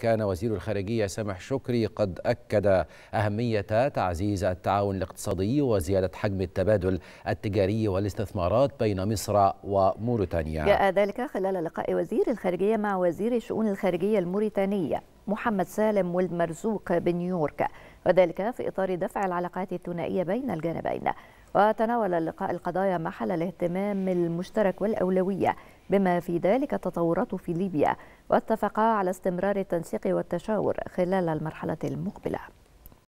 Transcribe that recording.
كان وزير الخارجية سامح شكري قد أكد أهمية تعزيز التعاون الاقتصادي وزيادة حجم التبادل التجاري والاستثمارات بين مصر وموريتانيا جاء ذلك خلال لقاء وزير الخارجية مع وزير الشؤون الخارجية الموريتانية محمد سالم والمرزوق بنيويورك وذلك في إطار دفع العلاقات الثنائية بين الجانبين وتناول اللقاء القضايا محل الاهتمام المشترك والأولوية بما في ذلك التطورات في ليبيا واتفقا على استمرار التنسيق والتشاور خلال المرحلة المقبلة